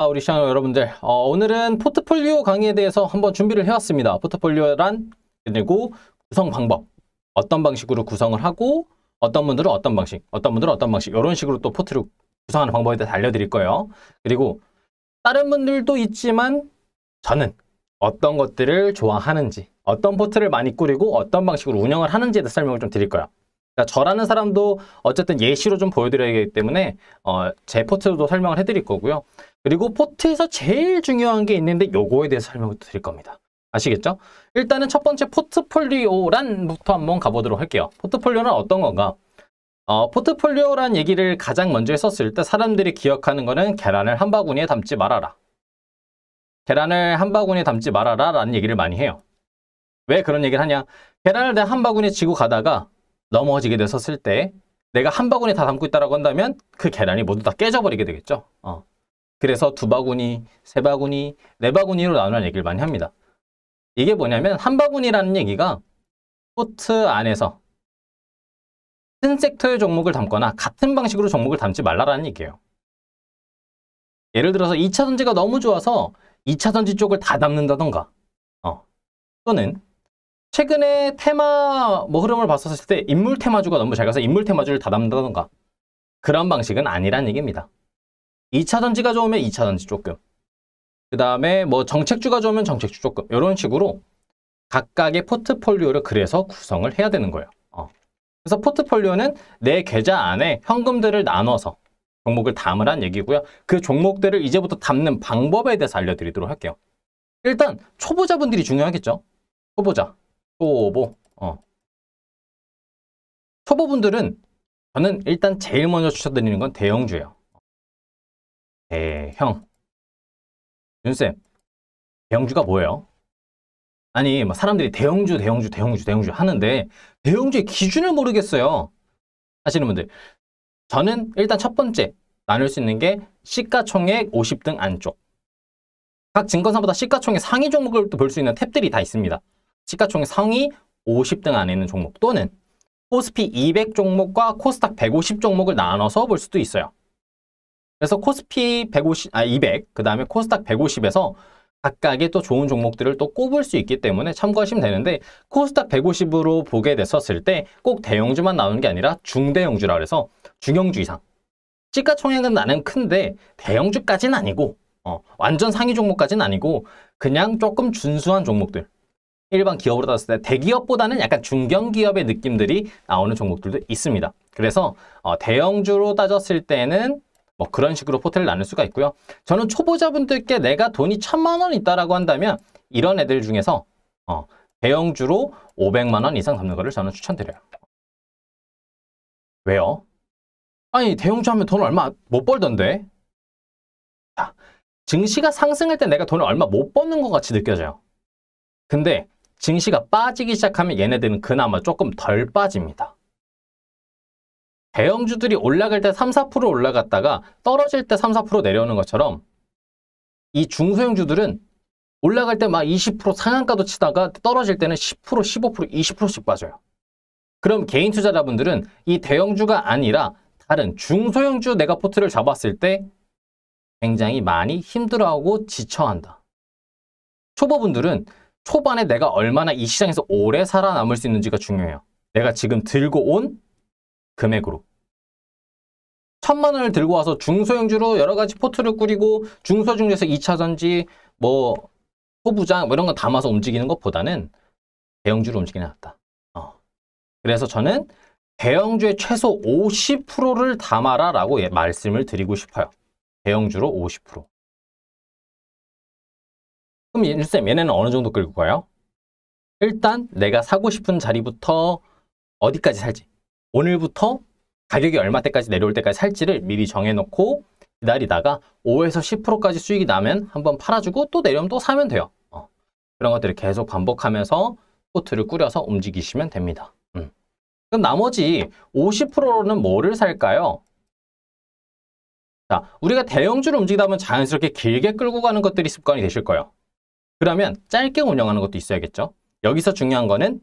아, 우리 시청자 여러분들 어, 오늘은 포트폴리오 강의에 대해서 한번 준비를 해왔습니다. 포트폴리오란 그리고 구성 방법 어떤 방식으로 구성을 하고 어떤 분들은 어떤 방식 어떤 분들은 어떤 방식 이런 식으로 또 포트를 구성하는 방법에 대해서 알려드릴 거예요. 그리고 다른 분들도 있지만 저는 어떤 것들을 좋아하는지 어떤 포트를 많이 꾸리고 어떤 방식으로 운영을 하는지에 대해서 설명을 좀 드릴 거예요. 그러니까 저라는 사람도 어쨌든 예시로 좀 보여드려야 하기 때문에 어, 제 포트도 설명을 해드릴 거고요. 그리고 포트에서 제일 중요한 게 있는데 요거에 대해서 설명을 드릴 겁니다. 아시겠죠? 일단은 첫 번째 포트폴리오란부터 한번 가보도록 할게요. 포트폴리오는 어떤 건가? 어, 포트폴리오란 얘기를 가장 먼저 했었을때 사람들이 기억하는 거는 계란을 한 바구니에 담지 말아라. 계란을 한 바구니에 담지 말아라 라는 얘기를 많이 해요. 왜 그런 얘기를 하냐? 계란을 내한 바구니에 지고 가다가 넘어지게 돼서 쓸 때 내가 한 바구니 다 담고 있다라고 한다면 그 계란이 모두 다 깨져버리게 되겠죠. 어. 그래서 두 바구니, 세 바구니, 네 바구니로 나누는 얘기를 많이 합니다. 이게 뭐냐면 한 바구니라는 얘기가 포트 안에서 같 섹터의 종목을 담거나 같은 방식으로 종목을 담지 말라라는 얘기예요. 예를 들어서 2차 전지가 너무 좋아서 2차 전지 쪽을 다 담는다던가 어. 또는 최근에 테마 뭐 흐름을 봤었을 때 인물 테마주가 너무 잘 가서 인물 테마주를 다담다던가 그런 방식은 아니란 얘기입니다. 2차 전지가 좋으면 2차 전지 조금 그 다음에 뭐 정책주가 좋으면 정책주 조금 이런 식으로 각각의 포트폴리오를 그래서 구성을 해야 되는 거예요. 어. 그래서 포트폴리오는 내 계좌 안에 현금들을 나눠서 종목을 담으란 얘기고요. 그 종목들을 이제부터 담는 방법에 대해서 알려드리도록 할게요. 일단 초보자분들이 중요하겠죠. 초보자. 초보. 어. 초보분들은 저는 일단 제일 먼저 추천드리는 건 대형주예요. 대형. 윤쌤, 대형주가 뭐예요? 아니, 뭐 사람들이 대형주, 대형주, 대형주, 대형주 하는데 대형주의 기준을 모르겠어요. 하시는 분들. 저는 일단 첫 번째 나눌 수 있는 게 시가총액 50등 안쪽. 각 증권사보다 시가총액 상위 종목을 볼 수 있는 탭들이 다 있습니다. 시가총 상위 50등 안에 있는 종목 또는 코스피 200 종목과 코스닥 150 종목을 나눠서 볼 수도 있어요. 그래서 코스피 150, 아 200, 그 다음에 코스닥 150에서 각각의 또 좋은 종목들을 또 꼽을 수 있기 때문에 참고하시면 되는데 코스닥 150으로 보게 됐었을 때 꼭 대형주만 나오는 게 아니라 중대형주라 그래서 중형주 이상 시가총액은 나는 큰데 대형주까지는 아니고 어, 완전 상위 종목까지는 아니고 그냥 조금 준수한 종목들 일반 기업으로 따을때 대기업보다는 약간 중견기업의 느낌들이 나오는 종목들도 있습니다. 그래서 어, 대형주로 따졌을 때는 뭐 그런 식으로 포트를 나눌 수가 있고요. 저는 초보자분들께 내가 돈이 천만 원 있다라고 한다면 이런 애들 중에서 어, 대형주로 500만 원 이상 잡는 거를 저는 추천드려요. 왜요? 아니 대형주 하면 돈 얼마 못 벌던데? 자, 증시가 상승할 때 내가 돈을 얼마 못 버는 것 같이 느껴져요. 근데 증시가 빠지기 시작하면 얘네들은 그나마 조금 덜 빠집니다. 대형주들이 올라갈 때 3, 4% 올라갔다가 떨어질 때 3, 4% 내려오는 것처럼 이 중소형주들은 올라갈 때 막 20% 상한가도 치다가 떨어질 때는 10%, 15%, 20%씩 빠져요. 그럼 개인 투자자분들은 이 대형주가 아니라 다른 중소형주 내가 포트를 잡았을 때 굉장히 많이 힘들어하고 지쳐한다. 초보분들은 초반에 내가 얼마나 이 시장에서 오래 살아남을 수 있는지가 중요해요. 내가 지금 들고 온 금액으로. 천만 원을 들고 와서 중소형주로 여러 가지 포트를 꾸리고 중소중에서 2차전지, 뭐 소부장 뭐 이런 거 담아서 움직이는 것보다는 대형주로 움직이는 게 낫다. 어. 그래서 저는 대형주의 최소 50%를 담아라 라고 예, 말씀을 드리고 싶어요. 대형주로 50%. 그럼 일쌤 얘네는 어느 정도 끌고 가요? 일단 내가 사고 싶은 자리부터 어디까지 살지 오늘부터 가격이 얼마 때까지 내려올 때까지 살지를 미리 정해놓고 기다리다가 5에서 10%까지 수익이 나면 한번 팔아주고 또 내려오면 또 사면 돼요. 어. 그런 것들을 계속 반복하면서 포트를 꾸려서 움직이시면 됩니다. 음. 그럼 나머지 50%는 뭐를 살까요? 자, 우리가 대형주를 움직이다 보면 자연스럽게 길게 끌고 가는 것들이 습관이 되실 거예요. 그러면 짧게 운영하는 것도 있어야겠죠. 여기서 중요한 거는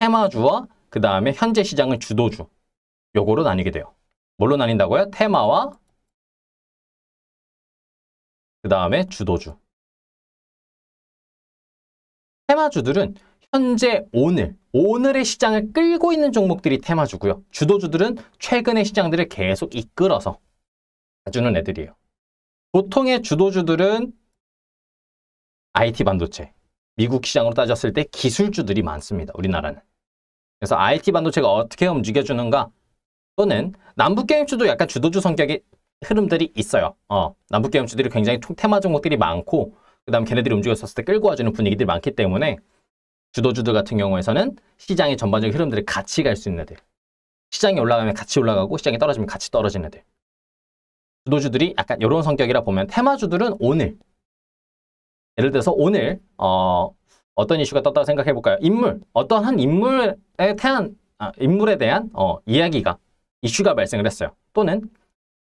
테마주와 그 다음에 현재 시장을 주도주 요거로 나뉘게 돼요. 뭘로 나뉜다고요? 테마와 그 다음에 주도주 테마주들은 현재 오늘, 오늘의 시장을 끌고 있는 종목들이 테마주고요. 주도주들은 최근의 시장들을 계속 이끌어서 가주는 애들이에요. 보통의 주도주들은 IT 반도체. 미국 시장으로 따졌을 때 기술주들이 많습니다. 우리나라는. 그래서 IT 반도체가 어떻게 움직여주는가 또는 남북게임주도 약간 주도주 성격의 흐름들이 있어요. 어, 남북게임주들이 굉장히 테마 종목들이 많고 그 다음 걔네들이 움직였을 었때 끌고 와주는 분위기들이 많기 때문에 주도주들 같은 경우에서는 시장의 전반적인 흐름들을 같이 갈 수 있는 애들 시장이 올라가면 같이 올라가고 시장이 떨어지면 같이 떨어지는 애들 주도주들이 약간 이런 성격이라 보면 테마주들은 오늘 예를 들어서 오늘 어, 어떤 이슈가 떴다고 생각해 볼까요? 인물, 어떤 한 인물에 대한 아, 인물에 대한 어, 이야기가 이슈가 발생을 했어요. 또는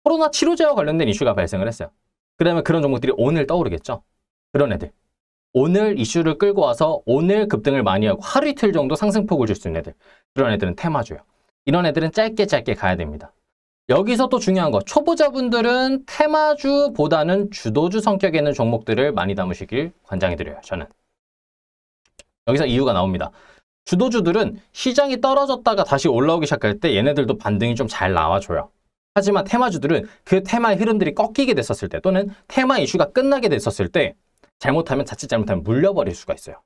코로나 치료제와 관련된 이슈가 발생을 했어요. 그러면 그런 종목들이 오늘 떠오르겠죠. 그런 애들. 오늘 이슈를 끌고 와서 오늘 급등을 많이 하고 하루 이틀 정도 상승폭을 줄 수 있는 애들. 그런 애들은 테마주예요. 이런 애들은 짧게 짧게 가야 됩니다. 여기서 또 중요한 거 초보자분들은 테마주보다는 주도주 성격에 있는 종목들을 많이 담으시길 권장해드려요. 저는. 여기서 이유가 나옵니다. 주도주들은 시장이 떨어졌다가 다시 올라오기 시작할 때 얘네들도 반등이 좀 잘 나와줘요. 하지만 테마주들은 그 테마의 흐름들이 꺾이게 됐었을 때 또는 테마 이슈가 끝나게 됐었을 때 잘못하면 자칫 잘못하면 물려버릴 수가 있어요.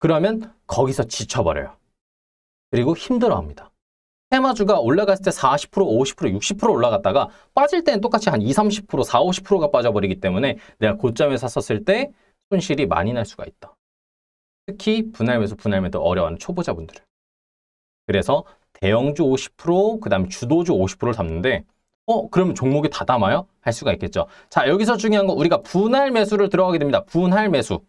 그러면 거기서 지쳐버려요. 그리고 힘들어합니다. 테마주가 올라갔을 때 40%, 50%, 60% 올라갔다가 빠질 때는 똑같이 한 20, 30%, 40, 50%가 빠져버리기 때문에 내가 고점에 샀었을 때 손실이 많이 날 수가 있다. 특히 분할 매수, 분할 매도 어려워하는 초보자분들은. 그래서 대형주 50%, 그 다음에 주도주 50%를 담는데 어? 그러면 종목이 다 담아요? 할 수가 있겠죠. 자, 여기서 중요한 건 우리가 분할 매수를 들어가게 됩니다. 분할 매수.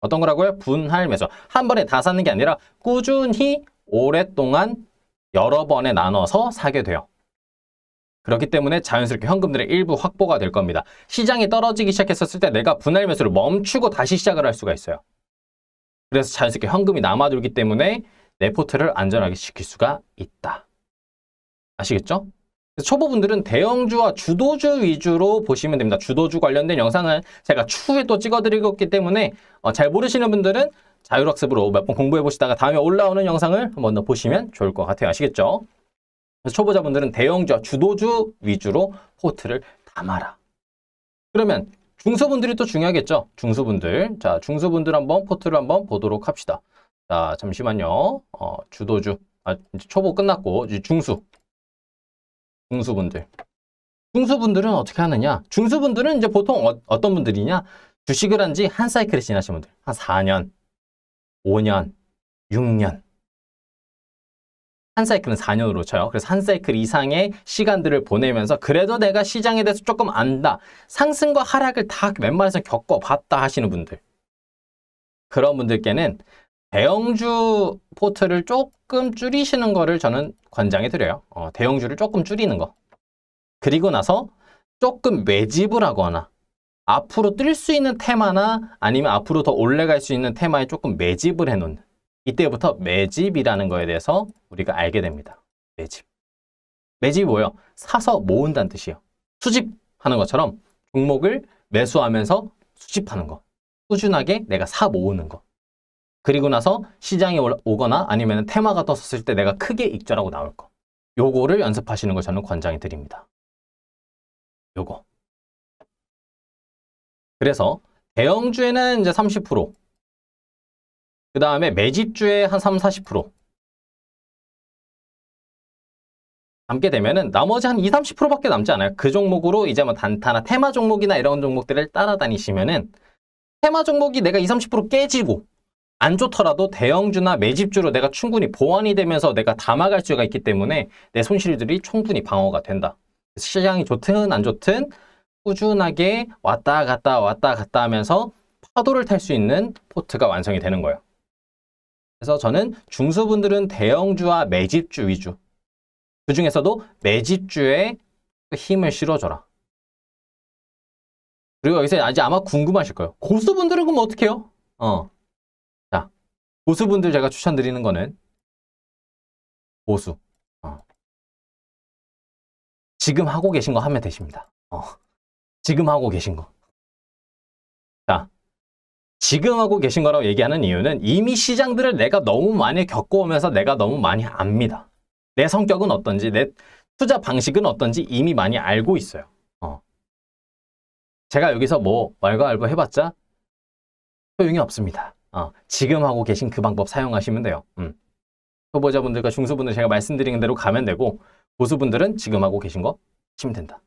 어떤 거라고요? 분할 매수. 한 번에 다 사는 게 아니라 꾸준히 오랫동안 여러 번에 나눠서 사게 돼요. 그렇기 때문에 자연스럽게 현금들의 일부 확보가 될 겁니다. 시장이 떨어지기 시작했었을 때 내가 분할 매수를 멈추고 다시 시작을 할 수가 있어요. 그래서 자연스럽게 현금이 남아들기 때문에 내 포트를 안전하게 지킬 수가 있다. 아시겠죠? 초보분들은 대형주와 주도주 위주로 보시면 됩니다. 주도주 관련된 영상은 제가 추후에 또 찍어드리고 있기 때문에 어, 잘 모르시는 분들은 자율학습으로 몇 번 공부해 보시다가 다음에 올라오는 영상을 한번 더 보시면 좋을 것 같아요. 아시겠죠? 그래서 초보자분들은 대형주, 와 주도주 위주로 포트를 담아라. 그러면 중소분들이 또 중요하겠죠? 중소분들. 자, 중소분들 한번 포트를 한번 보도록 합시다. 자, 잠시만요. 어, 주도주. 아, 초보 끝났고, 이제 중수. 중수분들. 중수분들은 어떻게 하느냐? 중수분들은 이제 보통 어, 떤 분들이냐? 주식을 한 지 한 사이클이 지나신 분들. 한 4년, 5년, 6년. 음. 한 사이클은 4년으로 쳐요. 그래서 한 사이클 이상의 시간들을 보내면서 그래도 내가 시장에 대해서 조금 안다. 상승과 하락을 다 웬만해서 겪어봤다 하시는 분들. 그런 분들께는 대형주 포트를 조금 줄이시는 거를 저는 권장해 드려요. 어, 대형주를 조금 줄이는 거. 그리고 나서 조금 매집을 하거나 앞으로 뜰 수 있는 테마나 아니면 앞으로 더올래갈수 있는 테마에 조금 매집을 해놓는 이때부터 매집이라는 거에 대해서 우리가 알게 됩니다. 매집. 매집이 뭐예요? 사서 모은다는 뜻이에요. 수집하는 것처럼 종목을 매수하면서 수집하는 거. 꾸준하게 내가 사 모으는 거. 그리고 나서 시장에 오거나 아니면 테마가 떴었을 때 내가 크게 익절하고 나올 거. 요거를 연습하시는 걸 저는 권장해 드립니다. 요거. 그래서 대형주에는 이제 30%, 그 다음에 매집주에 한 3, 40% 남게 되면은 나머지 한 2, 30%밖에 남지 않아요. 그 종목으로 이제 뭐 단타나 테마 종목이나 이런 종목들을 따라다니시면은 테마 종목이 내가 2, 30% 깨지고 안 좋더라도 대형주나 매집주로 내가 충분히 보완이 되면서 내가 담아갈 수가 있기 때문에 내 손실들이 충분히 방어가 된다. 시장이 좋든 안 좋든 꾸준하게 왔다 갔다 왔다 갔다 하면서 파도를 탈 수 있는 포트가 완성이 되는 거예요. 그래서 저는 중수분들은 대형주와 매집주 위주 그 중에서도 매집주에 그 힘을 실어줘라. 그리고 여기서 아직 아마 궁금하실 거예요. 고수분들은 그럼 어떻게 해요? 어. 자, 고수분들 제가 추천드리는 거는 고수. 어. 지금 하고 계신 거 하면 되십니다. 어. 지금 하고 계신 거. 자, 지금 하고 계신 거라고 얘기하는 이유는 이미 시장들을 내가 너무 많이 겪어오면서 내가 너무 많이 압니다. 내 성격은 어떤지, 내 투자 방식은 어떤지 이미 많이 알고 있어요. 어. 제가 여기서 뭐말과알고 해봤자 소용이 없습니다. 어. 지금 하고 계신 그 방법 사용하시면 돼요. 음. 초보자분들과 중수분들 제가 말씀드린 대로 가면 되고 고수분들은 지금 하고 계신 거 치면 된다.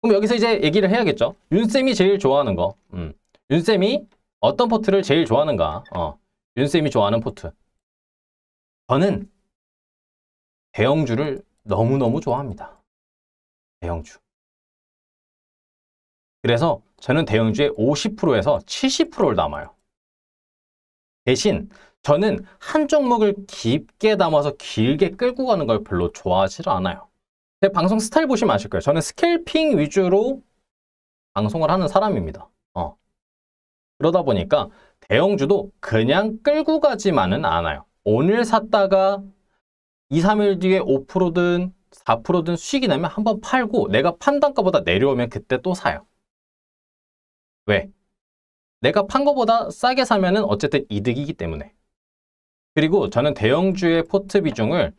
그럼 여기서 이제 얘기를 해야겠죠. 윤쌤이 제일 좋아하는 거. 음. 윤쌤이 어떤 포트를 제일 좋아하는가. 어. 윤쌤이 좋아하는 포트. 저는 대형주를 너무너무 좋아합니다. 대형주. 그래서 저는 대형주의 50%에서 70%를 담아요. 대신 저는 한 종목을 깊게 담아서 길게 끌고 가는 걸 별로 좋아하지 않아요. 제 방송 스타일 보시면 아실 거예요. 저는 스캘핑 위주로 방송을 하는 사람입니다. 어. 그러다 보니까 대형주도 그냥 끌고 가지만은 않아요. 오늘 샀다가 2, 3일 뒤에 5%든 4%든 수익이 나면 한번 팔고 내가 판단가보다 내려오면 그때 또 사요. 왜? 내가 판 거보다 싸게 사면은 어쨌든 이득이기 때문에. 그리고 저는 대형주의 포트 비중을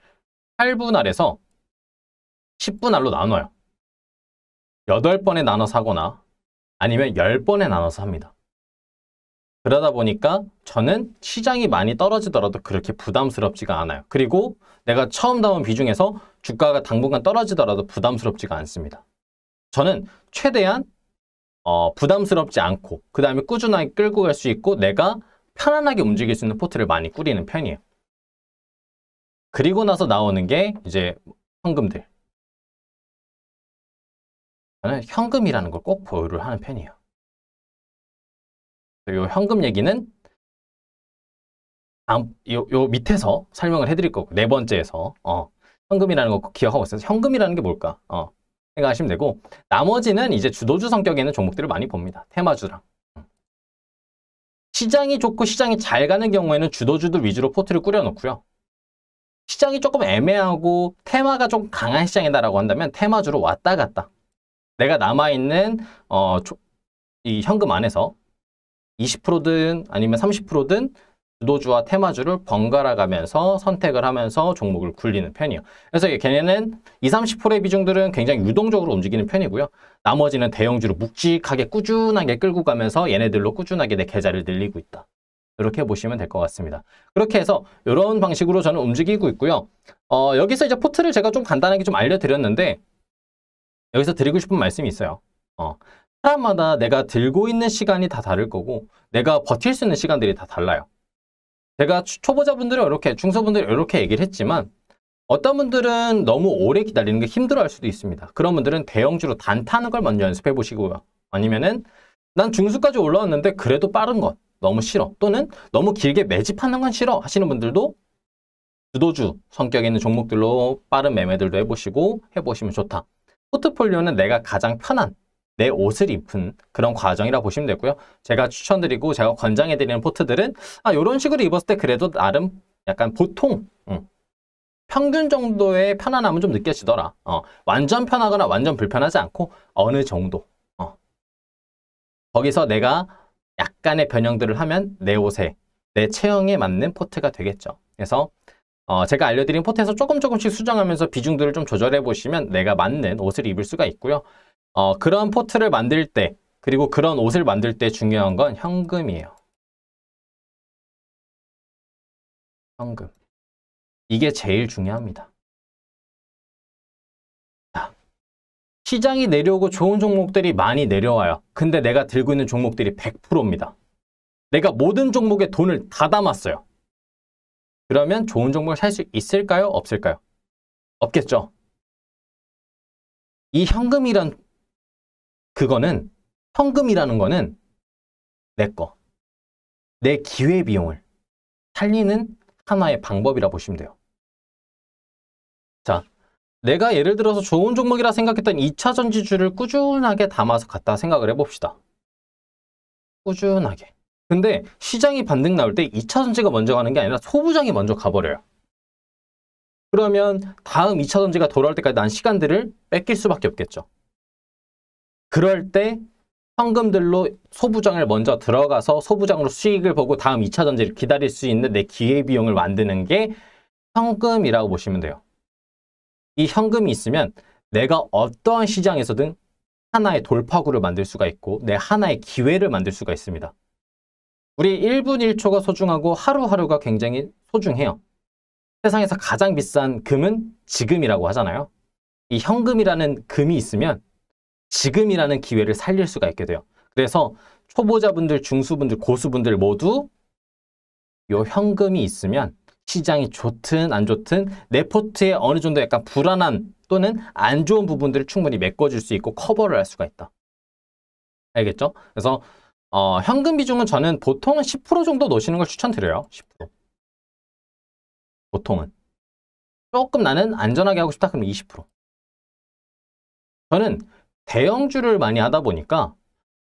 8분할에서 10분할로 나눠요. 8번에 나눠서 하거나 아니면 10번에 나눠서 합니다. 그러다 보니까 저는 시장이 많이 떨어지더라도 그렇게 부담스럽지가 않아요. 그리고 내가 처음 담은 비중에서 주가가 당분간 떨어지더라도 부담스럽지가 않습니다. 저는 최대한 어, 부담스럽지 않고 그 다음에 꾸준하게 끌고 갈 수 있고 내가 편안하게 움직일 수 있는 포트를 많이 꾸리는 편이에요. 그리고 나서 나오는 게 이제 현금들. 저는 현금이라는 걸 꼭 보유를 하는 편이에요. 이 현금 얘기는 다음, 요, 요 밑에서 설명을 해드릴 거고 네 번째에서 어, 현금이라는 거 기억하고 있어요 현금이라는 게 뭘까 어, 생각하시면 되고 나머지는 이제 주도주 성격에 있는 종목들을 많이 봅니다. 테마주랑. 음. 시장이 좋고 시장이 잘 가는 경우에는 주도주들 위주로 포트를 꾸려놓고요. 시장이 조금 애매하고 테마가 좀 강한 시장이다라고 한다면 테마주로 왔다 갔다 내가 남아있는 어, 이 현금 안에서 20%든 아니면 30%든 주도주와 테마주를 번갈아 가면서 선택을 하면서 종목을 굴리는 편이에요. 그래서 걔네는 20, 30%의 비중들은 굉장히 유동적으로 움직이는 편이고요. 나머지는 대형주로 묵직하게 꾸준하게 끌고 가면서 얘네들로 꾸준하게 내 계좌를 늘리고 있다. 이렇게 보시면 될 것 같습니다. 그렇게 해서 이런 방식으로 저는 움직이고 있고요. 어, 여기서 이제 포트를 제가 좀 간단하게 좀 알려드렸는데 여기서 드리고 싶은 말씀이 있어요. 어, 사람마다 내가 들고 있는 시간이 다 다를 거고 내가 버틸 수 있는 시간들이 다 달라요. 제가 초보자분들은 이렇게 중소분들은 이렇게 얘기를 했지만 어떤 분들은 너무 오래 기다리는 게 힘들어할 수도 있습니다. 그런 분들은 대형주로 단타는 걸 먼저 연습해 보시고요. 아니면은 난 중수까지 올라왔는데 그래도 빠른 건 너무 싫어. 또는 너무 길게 매집하는 건 싫어 하시는 분들도 주도주 성격에 있는 종목들로 빠른 매매들도 해보시고 해보시면 좋다. 포트폴리오는 내가 가장 편한 내 옷을 입은 그런 과정이라 고 보시면 되고요. 제가 추천드리고 제가 권장해드리는 포트들은 아 이런 식으로 입었을 때 그래도 나름 약간 보통 음, 평균 정도의 편안함은 좀 느껴지더라. 어, 완전 편하거나 완전 불편하지 않고 어느 정도. 어. 거기서 내가 약간의 변형들을 하면 내 옷에 내 체형에 맞는 포트가 되겠죠. 그래서 어, 제가 알려드린 포트에서 조금 조금씩 수정하면서 비중들을 좀 조절해 보시면 내가 맞는 옷을 입을 수가 있고요. 어, 그런 포트를 만들 때 그리고 그런 옷을 만들 때 중요한 건 현금이에요. 현금. 이게 제일 중요합니다. 자, 시장이 내려오고 좋은 종목들이 많이 내려와요. 근데 내가 들고 있는 종목들이 100%입니다. 내가 모든 종목에 돈을 다 담았어요. 그러면 좋은 종목을 살 수 있을까요? 없을까요? 없겠죠. 이 현금이란 그거는 현금이라는 거는 내 거, 내 기회 비용을 살리는 하나의 방법이라 보시면 돼요. 자, 내가 예를 들어서 좋은 종목이라 생각했던 2차 전지주를 꾸준하게 담아서 갔다 생각을 해봅시다. 꾸준하게. 근데 시장이 반등 나올 때 2차 전지가 먼저 가는 게 아니라 소부장이 먼저 가버려요. 그러면 다음 2차 전지가 돌아올 때까지 난 시간들을 뺏길 수밖에 없겠죠. 그럴 때 현금들로 소부장을 먼저 들어가서 소부장으로 수익을 보고 다음 2차 전지를 기다릴 수 있는 내 기회비용을 만드는 게 현금이라고 보시면 돼요. 이 현금이 있으면 내가 어떠한 시장에서든 하나의 돌파구를 만들 수가 있고 내 하나의 기회를 만들 수가 있습니다. 우리 1분 1초가 소중하고 하루하루가 굉장히 소중해요. 세상에서 가장 비싼 금은 지금이라고 하잖아요. 이 현금이라는 금이 있으면 지금이라는 기회를 살릴 수가 있게 돼요. 그래서 초보자분들, 중수분들, 고수분들 모두 이 현금이 있으면 시장이 좋든 안 좋든 내 포트에 어느 정도 약간 불안한 또는 안 좋은 부분들을 충분히 메꿔줄 수 있고 커버를 할 수가 있다. 알겠죠? 그래서 어, 현금 비중은 저는 보통 은10% 정도 놓으시는 걸 추천드려요. 10%. 보통은. 조금 나는 안전하게 하고 싶다 그러면 20%. 저는 대형주를 많이 하다 보니까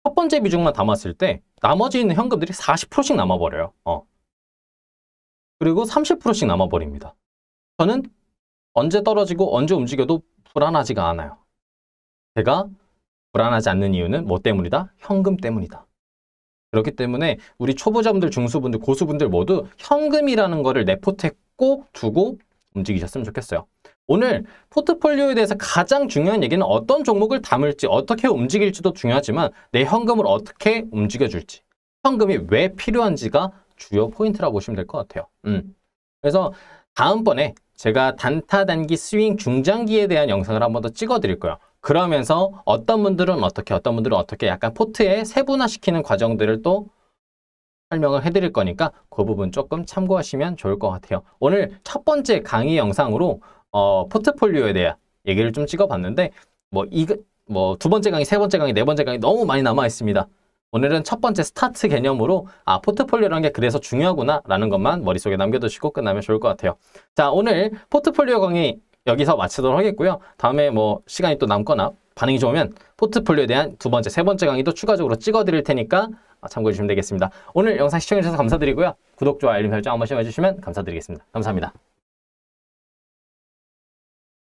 첫 번째 비중만 담았을 때 나머지 있는 현금들이 40%씩 남아버려요. 어. 그리고 30%씩 남아버립니다. 저는 언제 떨어지고 언제 움직여도 불안하지가 않아요. 제가 불안하지 않는 이유는 뭐 때문이다? 현금 때문이다. 그렇기 때문에 우리 초보자분들, 중수분들, 고수분들 모두 현금이라는 거를 내 포트에 꼭 두고 움직이셨으면 좋겠어요. 오늘 포트폴리오에 대해서 가장 중요한 얘기는 어떤 종목을 담을지, 어떻게 움직일지도 중요하지만 내 현금을 어떻게 움직여줄지, 현금이 왜 필요한지가 주요 포인트라고 보시면 될 것 같아요. 음. 그래서 다음번에 제가 단타 단기 스윙 중장기에 대한 영상을 한 번 더 찍어 드릴 거예요. 그러면서 어떤 분들은 어떻게 어떤 분들은 어떻게 약간 포트에 세분화시키는 과정들을 또 설명을 해드릴 거니까 그 부분 조금 참고하시면 좋을 것 같아요. 오늘 첫 번째 강의 영상으로 어, 포트폴리오에 대해 얘기를 좀 찍어봤는데 뭐이뭐두 번째 강의, 세 번째 강의, 네 번째 강의 너무 많이 남아 있습니다. 오늘은 첫 번째 스타트 개념으로 아 포트폴리오라는 게 그래서 중요하구나 라는 것만 머릿속에 남겨두시고 끝나면 좋을 것 같아요. 자 오늘 포트폴리오 강의 여기서 마치도록 하겠고요. 다음에 뭐 시간이 또 남거나 반응이 좋으면 포트폴리오에 대한 두 번째, 세 번째 강의도 추가적으로 찍어드릴 테니까 참고해 주시면 되겠습니다. 오늘 영상 시청해주셔서 감사드리고요. 구독, 좋아요, 알림 설정 한 번씩 해주시면 감사드리겠습니다. 감사합니다.